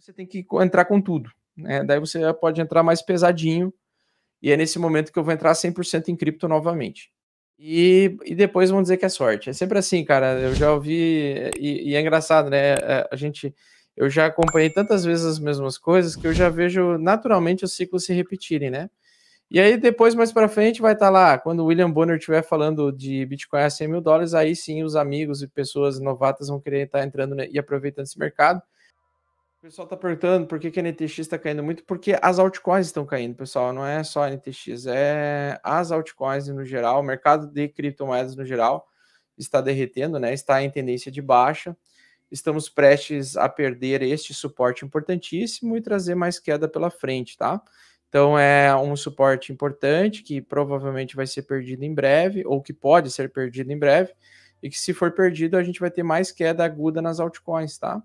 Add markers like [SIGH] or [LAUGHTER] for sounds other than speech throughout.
você tem que entrar com tudo. Né? Daí você pode entrar mais pesadinho, e é nesse momento que eu vou entrar 100% em cripto novamente. E, e depois vão dizer que é sorte. É sempre assim, cara. Eu já ouvi, e, e é engraçado, né? É, a gente, eu já acompanhei tantas vezes as mesmas coisas que eu já vejo naturalmente os ciclos se repetirem, né? E aí depois, mais para frente, vai estar tá lá, quando o William Bonner estiver falando de Bitcoin a 100 mil dólares, aí sim os amigos e pessoas novatas vão querer estar tá entrando né, e aproveitando esse mercado pessoal está perguntando por que, que a NTX está caindo muito, porque as altcoins estão caindo, pessoal. Não é só a NTX, é as altcoins no geral, o mercado de criptomoedas no geral está derretendo, né? Está em tendência de baixa. Estamos prestes a perder este suporte importantíssimo e trazer mais queda pela frente, tá? Então é um suporte importante que provavelmente vai ser perdido em breve, ou que pode ser perdido em breve, e que se for perdido, a gente vai ter mais queda aguda nas altcoins, tá?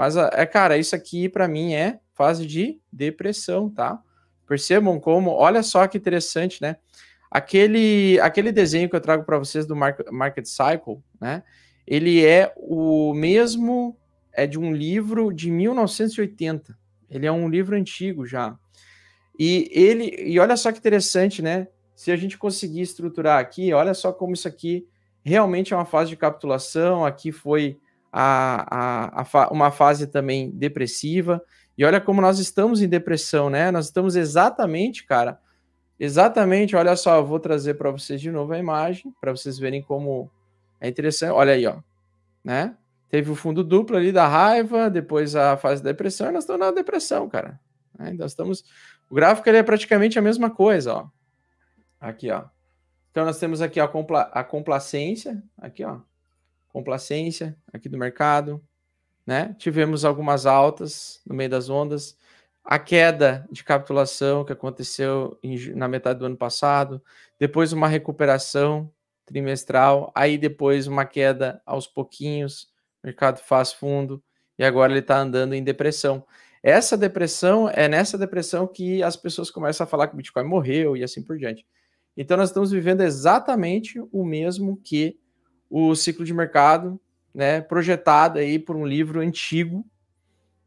Mas, ah, é, cara, isso aqui para mim é fase de depressão, tá? Percebam como, olha só que interessante, né? Aquele, aquele desenho que eu trago para vocês do Market Cycle, né? Ele é o mesmo, é de um livro de 1980. Ele é um livro antigo já. E ele, e olha só que interessante, né? Se a gente conseguir estruturar aqui, olha só como isso aqui realmente é uma fase de capitulação. Aqui foi a, a, a uma fase também depressiva. E olha como nós estamos em depressão, né? Nós estamos exatamente, cara, exatamente. Olha só, eu vou trazer para vocês de novo a imagem, para vocês verem como é interessante. Olha aí, ó, né? Teve o fundo duplo ali da raiva, depois a fase da depressão, e nós estamos na depressão, cara. Né? ainda Nós estamos. O gráfico ele é praticamente a mesma coisa, ó. Aqui, ó. Então nós temos aqui a, compla... a complacência, aqui, ó complacência aqui do mercado, né? Tivemos algumas altas no meio das ondas, a queda de capitulação que aconteceu em, na metade do ano passado, depois uma recuperação trimestral, aí depois uma queda aos pouquinhos, mercado faz fundo e agora ele está andando em depressão. Essa depressão é nessa depressão que as pessoas começam a falar que o Bitcoin morreu e assim por diante. Então nós estamos vivendo exatamente o mesmo que o ciclo de mercado, né, projetado aí por um livro antigo,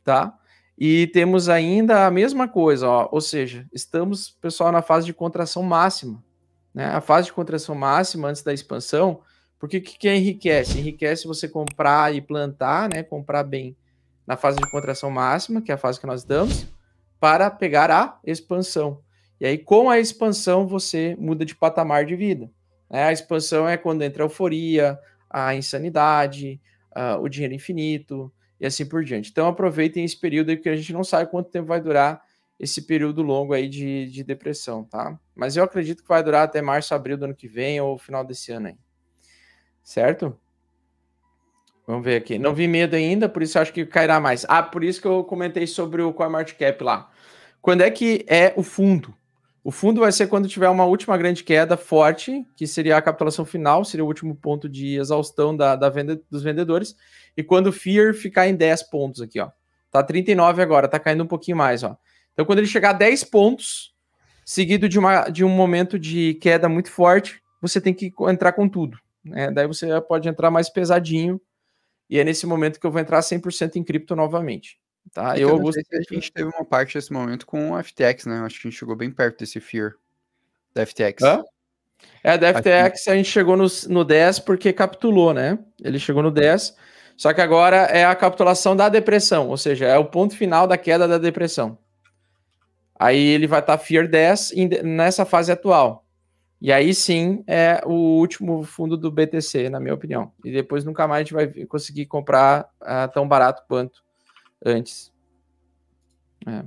tá? E temos ainda a mesma coisa, ó, ou seja, estamos, pessoal, na fase de contração máxima, né? A fase de contração máxima antes da expansão, porque o que, que enriquece? Enriquece você comprar e plantar, né, comprar bem na fase de contração máxima, que é a fase que nós damos, para pegar a expansão. E aí, com a expansão, você muda de patamar de vida. Né? A expansão é quando entra a euforia, a insanidade, uh, o dinheiro infinito e assim por diante. Então aproveitem esse período aí, porque a gente não sabe quanto tempo vai durar esse período longo aí de, de depressão, tá? Mas eu acredito que vai durar até março, abril do ano que vem ou final desse ano aí. Certo? Vamos ver aqui. Não vi medo ainda, por isso acho que cairá mais. Ah, por isso que eu comentei sobre o CoinMarketCap lá. Quando é que é o fundo? O fundo vai ser quando tiver uma última grande queda forte, que seria a capitulação final, seria o último ponto de exaustão da, da venda dos vendedores. E quando o FEAR ficar em 10 pontos aqui, ó. Tá 39 agora, tá caindo um pouquinho mais, ó. Então, quando ele chegar a 10 pontos, seguido de, uma, de um momento de queda muito forte, você tem que entrar com tudo. Né? Daí você pode entrar mais pesadinho. E é nesse momento que eu vou entrar 100% em cripto novamente. Tá, é eu, eu Augusto. Se a gente teve uma parte desse momento com a FTX, né? Acho que a gente chegou bem perto desse Fear da FTX. Hã? É, da FTX a gente chegou no, no 10 porque capitulou, né? Ele chegou no 10. Só que agora é a capitulação da depressão, ou seja, é o ponto final da queda da depressão. Aí ele vai estar tá Fear 10 nessa fase atual. E aí sim é o último fundo do BTC, na minha opinião. E depois nunca mais a gente vai conseguir comprar uh, tão barato quanto antes. É.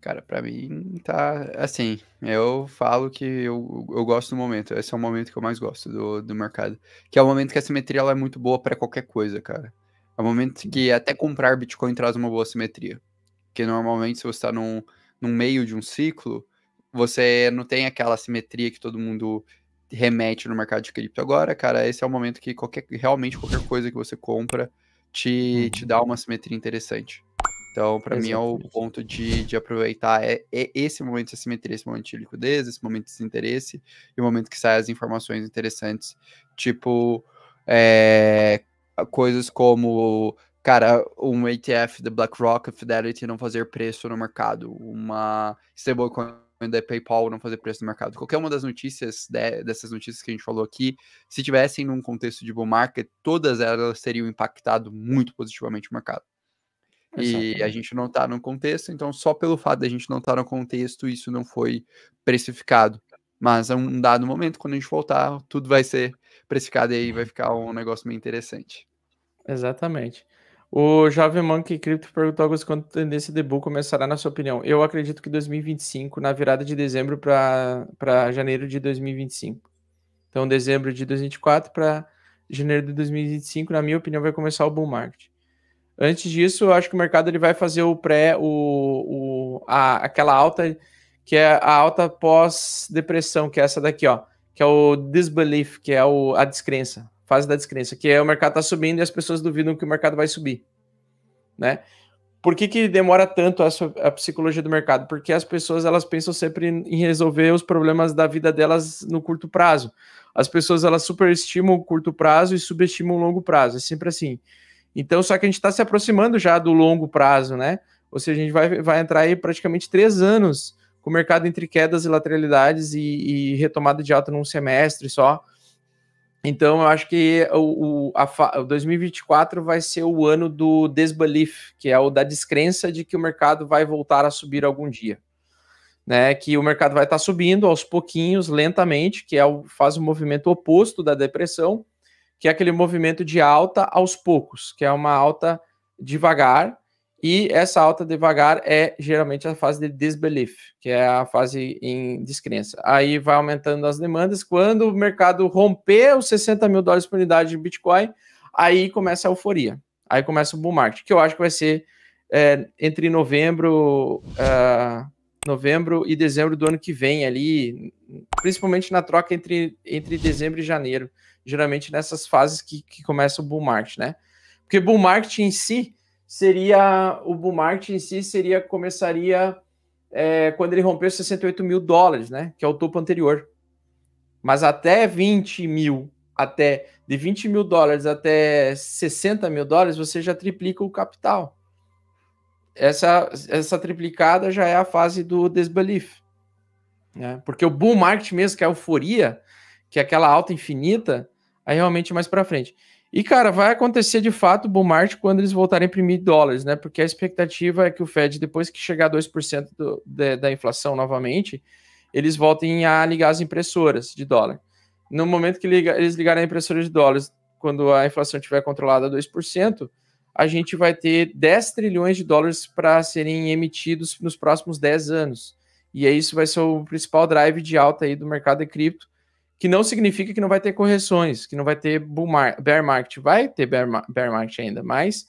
Cara, para mim tá assim. Eu falo que eu, eu gosto do momento. Esse é o momento que eu mais gosto do, do mercado. Que é o momento que a simetria ela é muito boa para qualquer coisa, cara. É o momento que até comprar Bitcoin traz uma boa simetria. Porque normalmente, se você está num, num meio de um ciclo, você não tem aquela simetria que todo mundo remete no mercado de cripto. Agora, cara, esse é o momento que qualquer, realmente qualquer coisa que você compra te, te dá uhum. uma simetria interessante. Então, para mim, é o ponto de, de aproveitar é, é esse momento de simetria esse momento de liquidez, esse momento de desinteresse e o momento que saem as informações interessantes, tipo é, coisas como, cara, um ETF da BlackRock, a Fidelity não fazer preço no mercado, uma stablecoin da PayPal não fazer preço no mercado. Qualquer uma das notícias, de, dessas notícias que a gente falou aqui, se tivessem num contexto de bull market, todas elas teriam impactado muito positivamente o mercado. E a gente não está num contexto, então só pelo fato da gente não estar tá no contexto, isso não foi precificado. Mas a um dado momento, quando a gente voltar, tudo vai ser precificado e aí vai uhum. ficar um negócio meio interessante. Exatamente. O Jovem Monkey Crypto perguntou, Augusto, quando a tendência de bull começará, na sua opinião? Eu acredito que 2025, na virada de dezembro para janeiro de 2025. Então, dezembro de 2024 para janeiro de 2025, na minha opinião, vai começar o bull market. Antes disso, eu acho que o mercado ele vai fazer o pré, o, o a, aquela alta, que é a alta pós-depressão, que é essa daqui, ó, que é o disbelief, que é o, a descrença fase da descrença, que é o mercado está subindo e as pessoas duvidam que o mercado vai subir, né? Por que, que demora tanto essa, a psicologia do mercado? Porque as pessoas elas pensam sempre em resolver os problemas da vida delas no curto prazo. As pessoas elas superestimam o curto prazo e subestimam o longo prazo. É sempre assim. Então, só que a gente está se aproximando já do longo prazo, né? Ou seja, a gente vai, vai entrar aí praticamente três anos com o mercado entre quedas e lateralidades e, e retomada de alta num semestre só. Então, eu acho que o, o, a, 2024 vai ser o ano do desbelief, que é o da descrença de que o mercado vai voltar a subir algum dia. Né, que o mercado vai estar tá subindo aos pouquinhos, lentamente, que é o, faz o movimento oposto da depressão, que é aquele movimento de alta aos poucos, que é uma alta devagar, e essa alta devagar é geralmente a fase de disbelief, que é a fase em descrença. Aí vai aumentando as demandas. Quando o mercado romper os 60 mil dólares por unidade de Bitcoin, aí começa a euforia. Aí começa o bull market, que eu acho que vai ser é, entre novembro, uh, novembro e dezembro do ano que vem ali, principalmente na troca entre, entre dezembro e janeiro. Geralmente nessas fases que, que começa o bull market, né? Porque bull market em si seria o bull market em si seria começaria é, quando ele rompeu 68 mil dólares, né? Que é o topo anterior. Mas até 20 mil, até de 20 mil dólares até 60 mil dólares, você já triplica o capital. Essa, essa triplicada já é a fase do desbelief. Né? Porque o bull market mesmo, que é a euforia, que é aquela alta infinita, aí realmente mais para frente. E, cara, vai acontecer de fato o bull quando eles voltarem a imprimir dólares, né? Porque a expectativa é que o Fed, depois que chegar a 2% do, de, da inflação novamente, eles voltem a ligar as impressoras de dólar. No momento que liga, eles ligarem a impressora de dólares, quando a inflação estiver controlada a 2%, a gente vai ter 10 trilhões de dólares para serem emitidos nos próximos 10 anos. E isso vai ser o principal drive de alta aí do mercado de cripto que não significa que não vai ter correções, que não vai ter bear market. Vai ter bear, bear market ainda, mas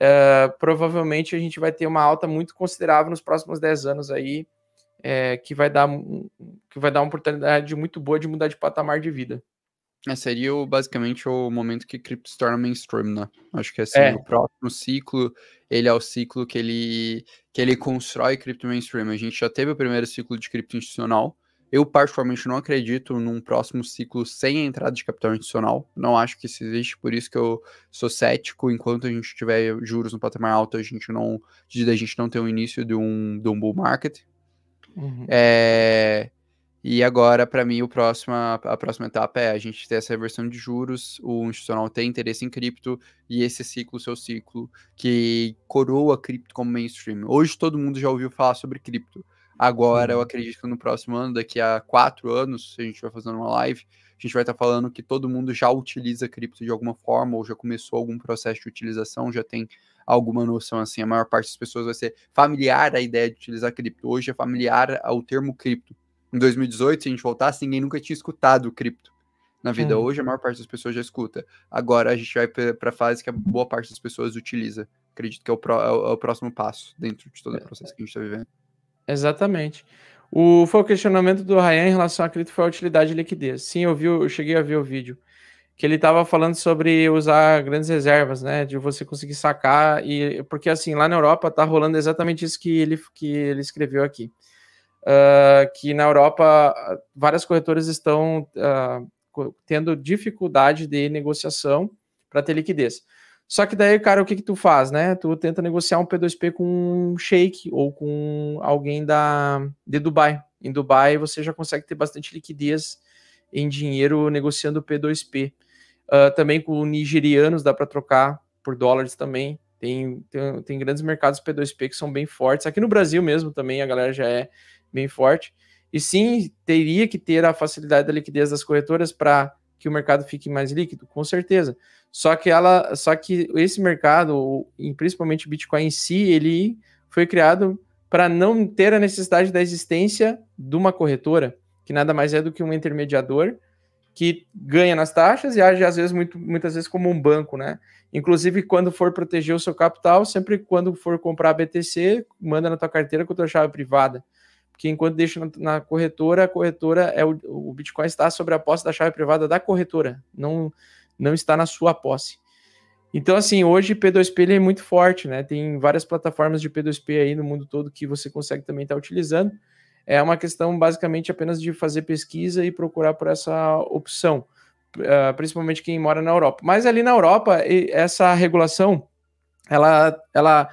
uh, provavelmente a gente vai ter uma alta muito considerável nos próximos 10 anos aí, é, que, vai dar, que vai dar uma oportunidade muito boa de mudar de patamar de vida. É, seria o, basicamente o momento que cripto se torna mainstream, né? Acho que assim, é. o próximo ciclo, ele é o ciclo que ele, que ele constrói cripto mainstream. A gente já teve o primeiro ciclo de cripto institucional, eu, particularmente, não acredito num próximo ciclo sem a entrada de capital institucional. Não acho que isso existe, por isso que eu sou cético. Enquanto a gente tiver juros no patamar alto, a gente não. A gente não tem o início de um, de um bull market. Uhum. É, e agora, para mim, o próximo, a próxima etapa é a gente ter essa reversão de juros, o institucional ter interesse em cripto e esse ciclo, seu ciclo, que coroa cripto como mainstream. Hoje todo mundo já ouviu falar sobre cripto Agora, eu uhum. acredito que no próximo ano, daqui a quatro anos, se a gente vai fazendo uma live, a gente vai estar tá falando que todo mundo já utiliza cripto de alguma forma, ou já começou algum processo de utilização, já tem alguma noção assim. A maior parte das pessoas vai ser familiar à ideia de utilizar cripto. Hoje é familiar ao termo cripto. Em 2018, se a gente voltasse, ninguém nunca tinha escutado cripto na vida. Hoje a maior parte das pessoas já escuta. Agora a gente vai para a fase que a boa parte das pessoas utiliza. Acredito que é o, pro, é o, é o próximo passo dentro de todo o é. processo que a gente está vivendo. Exatamente. O, foi o questionamento do Ryan em relação à cripto foi a utilidade e liquidez. Sim, eu, vi, eu cheguei a ver o vídeo. Que ele estava falando sobre usar grandes reservas, né? De você conseguir sacar. e Porque, assim, lá na Europa está rolando exatamente isso que ele, que ele escreveu aqui. Uh, que na Europa várias corretoras estão uh, tendo dificuldade de negociação para ter liquidez. Só que daí, cara, o que que tu faz, né? Tu tenta negociar um P2P com um shake ou com alguém da de Dubai. Em Dubai você já consegue ter bastante liquidez em dinheiro negociando P2P. Uh, ah, também com nigerianos dá para trocar por dólares também. Tem, tem, tem, grandes mercados P2P que são bem fortes. Aqui no Brasil mesmo também a galera já é bem forte. E sim, teria que ter a facilidade da liquidez das corretoras para que o mercado fique mais líquido, com certeza. Só que ela, só que esse mercado, principalmente o Bitcoin em si, ele foi criado para não ter a necessidade da existência de uma corretora, que nada mais é do que um intermediador que ganha nas taxas e age às vezes muito, muitas vezes como um banco, né? Inclusive quando for proteger o seu capital, sempre quando for comprar BTC, manda na tua carteira com a tua chave privada porque enquanto deixa na, corretora, a corretora é o, o Bitcoin está sobre a posse da chave privada da corretora, não, não está na sua posse. Então, assim, hoje P2P é muito forte, né? Tem várias plataformas de P2P aí no mundo todo que você consegue também estar tá utilizando. É uma questão basicamente apenas de fazer pesquisa e procurar por essa opção, eh, principalmente quem mora na Europa. Mas ali na Europa, essa regulação, ela, ela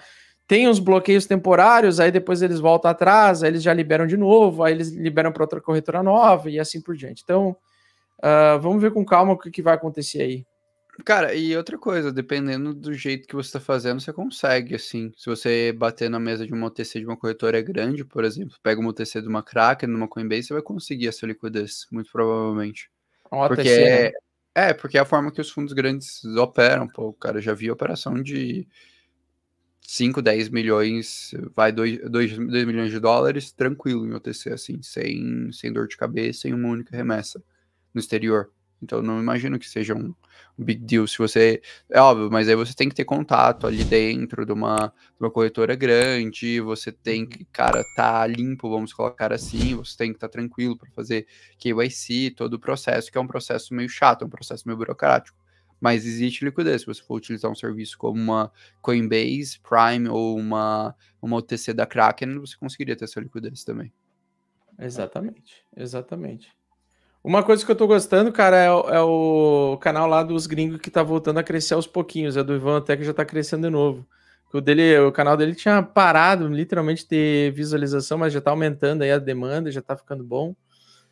tem uns bloqueios temporários, aí depois eles voltam atrás, aí eles já liberam de novo, aí eles liberam para outra corretora nova e assim por diante. Então, uh, vamos ver com calma o que, que vai acontecer aí. Cara, e outra coisa, dependendo do jeito que você está fazendo, você consegue, assim. Se você bater na mesa de uma OTC de uma corretora grande, por exemplo, pega uma OTC de uma Kraken, numa Coinbase, você vai conseguir essa liquidez, muito provavelmente. Uma porque né? é né? é, porque é a forma que os fundos grandes operam, pô, cara, já vi operação de 5, 10 milhões, vai 2, 2, milhões de dólares tranquilo em OTC, assim, sem, sem dor de cabeça, sem uma única remessa no exterior. Então não imagino que seja um, um, big deal se você. É óbvio, mas aí você tem que ter contato ali dentro de uma, de uma corretora grande, você tem uhum. que, cara, tá limpo, vamos colocar assim, você tem que estar tá tranquilo para fazer KYC, todo o processo, que é um processo meio chato, é um processo meio burocrático mas existe liquidez. Se você for utilizar um serviço como uma Coinbase, Prime ou uma, uma UTC da Kraken, você conseguiria ter essa liquidez também. Exatamente, exatamente. Uma coisa que eu tô gostando, cara, é, é o canal lá dos gringos que tá voltando a crescer aos pouquinhos. É do Ivan até que já tá crescendo de novo. O, dele, o canal dele tinha parado literalmente de visualização, mas já tá aumentando aí a demanda, já tá ficando bom.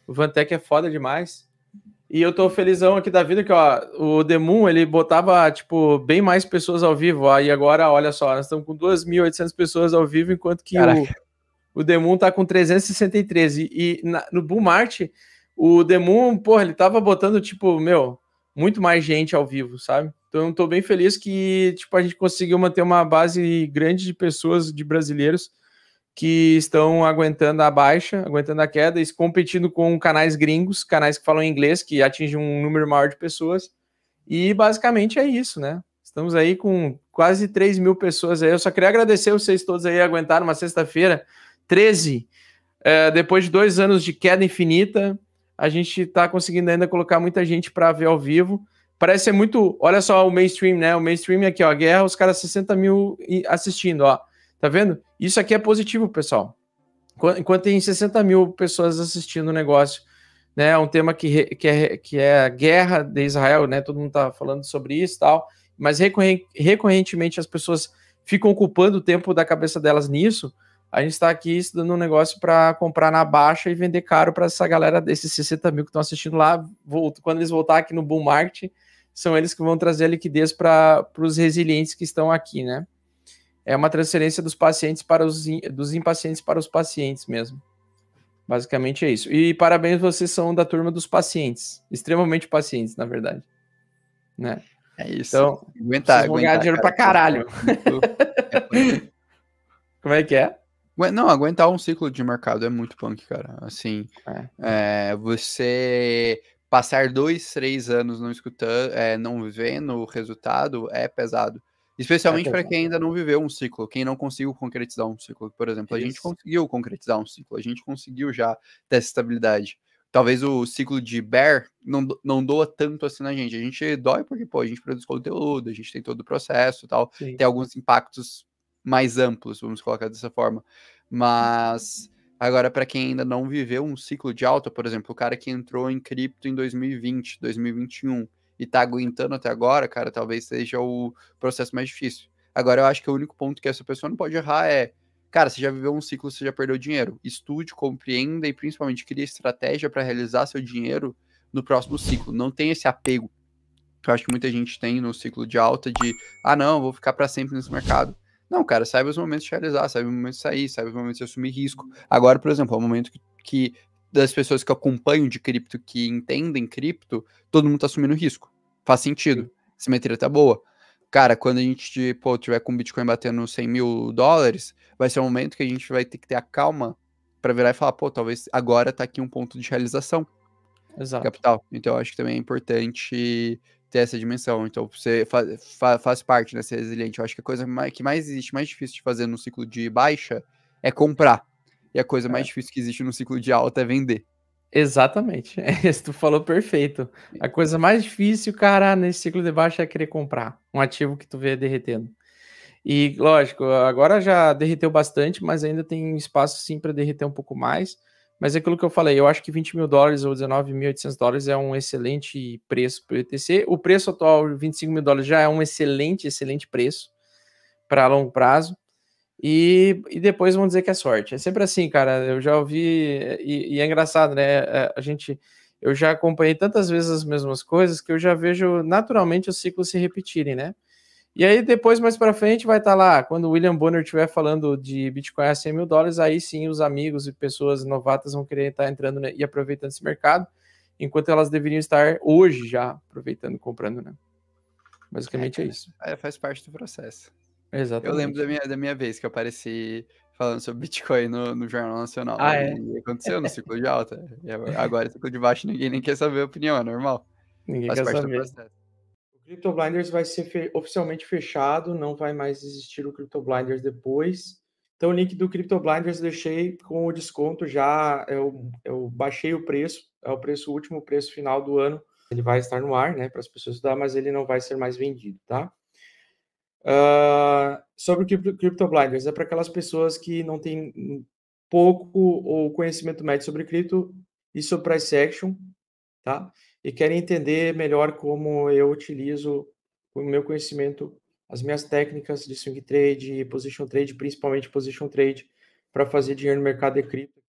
O Vantec é foda demais. E eu tô felizão aqui da vida que, ó, o Demon, ele botava, tipo, bem mais pessoas ao vivo. Aí agora, olha só, nós estamos com 2.800 pessoas ao vivo, enquanto que Caraca. o, o Demon tá com 363. E, e na, no Boom Art o Demon, porra, ele tava botando, tipo, meu, muito mais gente ao vivo, sabe? Então eu tô bem feliz que, tipo, a gente conseguiu manter uma base grande de pessoas, de brasileiros, que estão aguentando a baixa, aguentando a queda e competindo com canais gringos, canais que falam inglês, que atingem um número maior de pessoas. E basicamente é isso, né? Estamos aí com quase 3 mil pessoas aí. Eu só queria agradecer vocês todos aí, aguentaram uma sexta-feira, 13. É, depois de dois anos de queda infinita, a gente está conseguindo ainda colocar muita gente para ver ao vivo. Parece ser muito. Olha só o mainstream, né? O mainstream é aqui, ó. Guerra, os caras 60 mil assistindo, ó. Tá vendo? Isso aqui é positivo, pessoal. Enquanto tem 60 mil pessoas assistindo o negócio, né? É um tema que, que, é, que é a guerra de Israel, né? Todo mundo tá falando sobre isso e tal, mas recorrentemente as pessoas ficam ocupando o tempo da cabeça delas nisso. A gente está aqui estudando um negócio para comprar na baixa e vender caro para essa galera desses 60 mil que estão assistindo lá. Quando eles voltar aqui no Bull Market, são eles que vão trazer a liquidez para os resilientes que estão aqui, né? é uma transferência dos pacientes para os dos impacientes para os pacientes mesmo. Basicamente é isso. E parabéns, vocês são da turma dos pacientes, extremamente pacientes, na verdade. Né? É isso. Então, aguentar, vão ganhar dinheiro cara, pra caralho. É, é [LAUGHS] Como é que é? Não, aguentar um ciclo de mercado é muito punk, cara. Assim, é. É, você passar dois, três anos não escutando, é, não vendo o resultado é pesado. É Especialmente para quem ainda não viveu um ciclo, quem não conseguiu concretizar um ciclo. Por exemplo, a Isso. gente conseguiu concretizar um ciclo, a gente conseguiu já ter essa estabilidade. Talvez o ciclo de Bear não, não doa tanto assim na gente. A gente dói porque, pô, a gente produz conteúdo, a gente tem todo o processo e tal. Sim. Tem alguns impactos mais amplos, vamos colocar dessa forma. Mas agora, para quem ainda não viveu um ciclo de alta, por exemplo, o cara que entrou em cripto em 2020, 2021 e tá aguentando até agora, cara, talvez seja o processo mais difícil. Agora, eu acho que o único ponto que essa pessoa não pode errar é, cara, você já viveu um ciclo, você já perdeu dinheiro. Estude, compreenda e principalmente crie estratégia para realizar seu dinheiro no próximo ciclo. Não tem esse apego que eu acho que muita gente tem no ciclo de alta de, ah, não, vou ficar para sempre nesse mercado. Não, cara, saiba os momentos de realizar, saiba os momentos de sair, saiba os momentos de assumir risco. Agora, por exemplo, é o momento que, que das pessoas que acompanham de cripto, que entendem cripto, todo mundo tá assumindo risco. Faz sentido. Simetria tá boa. Cara, quando a gente pô, tiver com o Bitcoin batendo 100 mil dólares, vai ser um momento que a gente vai ter que ter a calma para virar e falar, pô, talvez agora tá aqui um ponto de realização. Exato. Capital. Então, eu acho que também é importante ter essa dimensão. Então, você fa fa faz parte, né? Ser resiliente. Eu acho que a coisa mais, que mais existe, mais difícil de fazer no ciclo de baixa é comprar e a coisa é. mais difícil que existe no ciclo de alta é vender. Exatamente. [LAUGHS] É, tu falou perfeito. A coisa mais difícil, cara, nesse ciclo de baixa é querer comprar um ativo que tu vê derretendo. E lógico, agora já derreteu bastante, mas ainda tem espaço sim para derreter um pouco mais. Mas é aquilo que eu falei, eu acho que 20 mil dólares ou 19.800 dólares é um excelente preço para o ETC. O preço atual, 25 mil dólares, já é um excelente, excelente preço para longo prazo. E, e depois vão dizer que é sorte. É sempre assim, cara. Eu já ouvi, e, e é engraçado, né? É, a gente, eu já acompanhei tantas vezes as mesmas coisas que eu já vejo naturalmente os ciclos se repetirem, né? E aí depois, mais para frente, vai estar tá lá, quando o William Bonner estiver falando de Bitcoin a 100 mil dólares, aí sim os amigos e pessoas novatas vão querer estar tá entrando né, e aproveitando esse mercado, enquanto elas deveriam estar hoje já aproveitando e comprando, né? Basicamente é, é isso. É, faz parte do processo. Exatamente. Eu lembro da minha, da minha vez que eu apareci falando sobre Bitcoin no, no Jornal Nacional. Ah, é? E aconteceu no ciclo de alta. E [LAUGHS] agora, é ciclo de baixo, ninguém nem quer saber a opinião, é normal. Ninguém Faz quer saber. O Crypto Blinders vai ser fe oficialmente fechado, não vai mais existir o Crypto Blinders depois. Então, o link do Crypto Blinders eu deixei com o desconto já. Eu, é eu é baixei o preço, é o preço o último preço final do ano. Ele vai estar no ar, né, para as pessoas estudar, mas ele não vai ser mais vendido, tá? Uh, sobre o crypto Blinders, é para aquelas pessoas que não têm pouco ou conhecimento médio sobre cripto e sobre price action, tá? E querem entender melhor como eu utilizo o meu conhecimento, as minhas técnicas de swing trade, position trade, principalmente position trade, para fazer dinheiro no mercado de cripto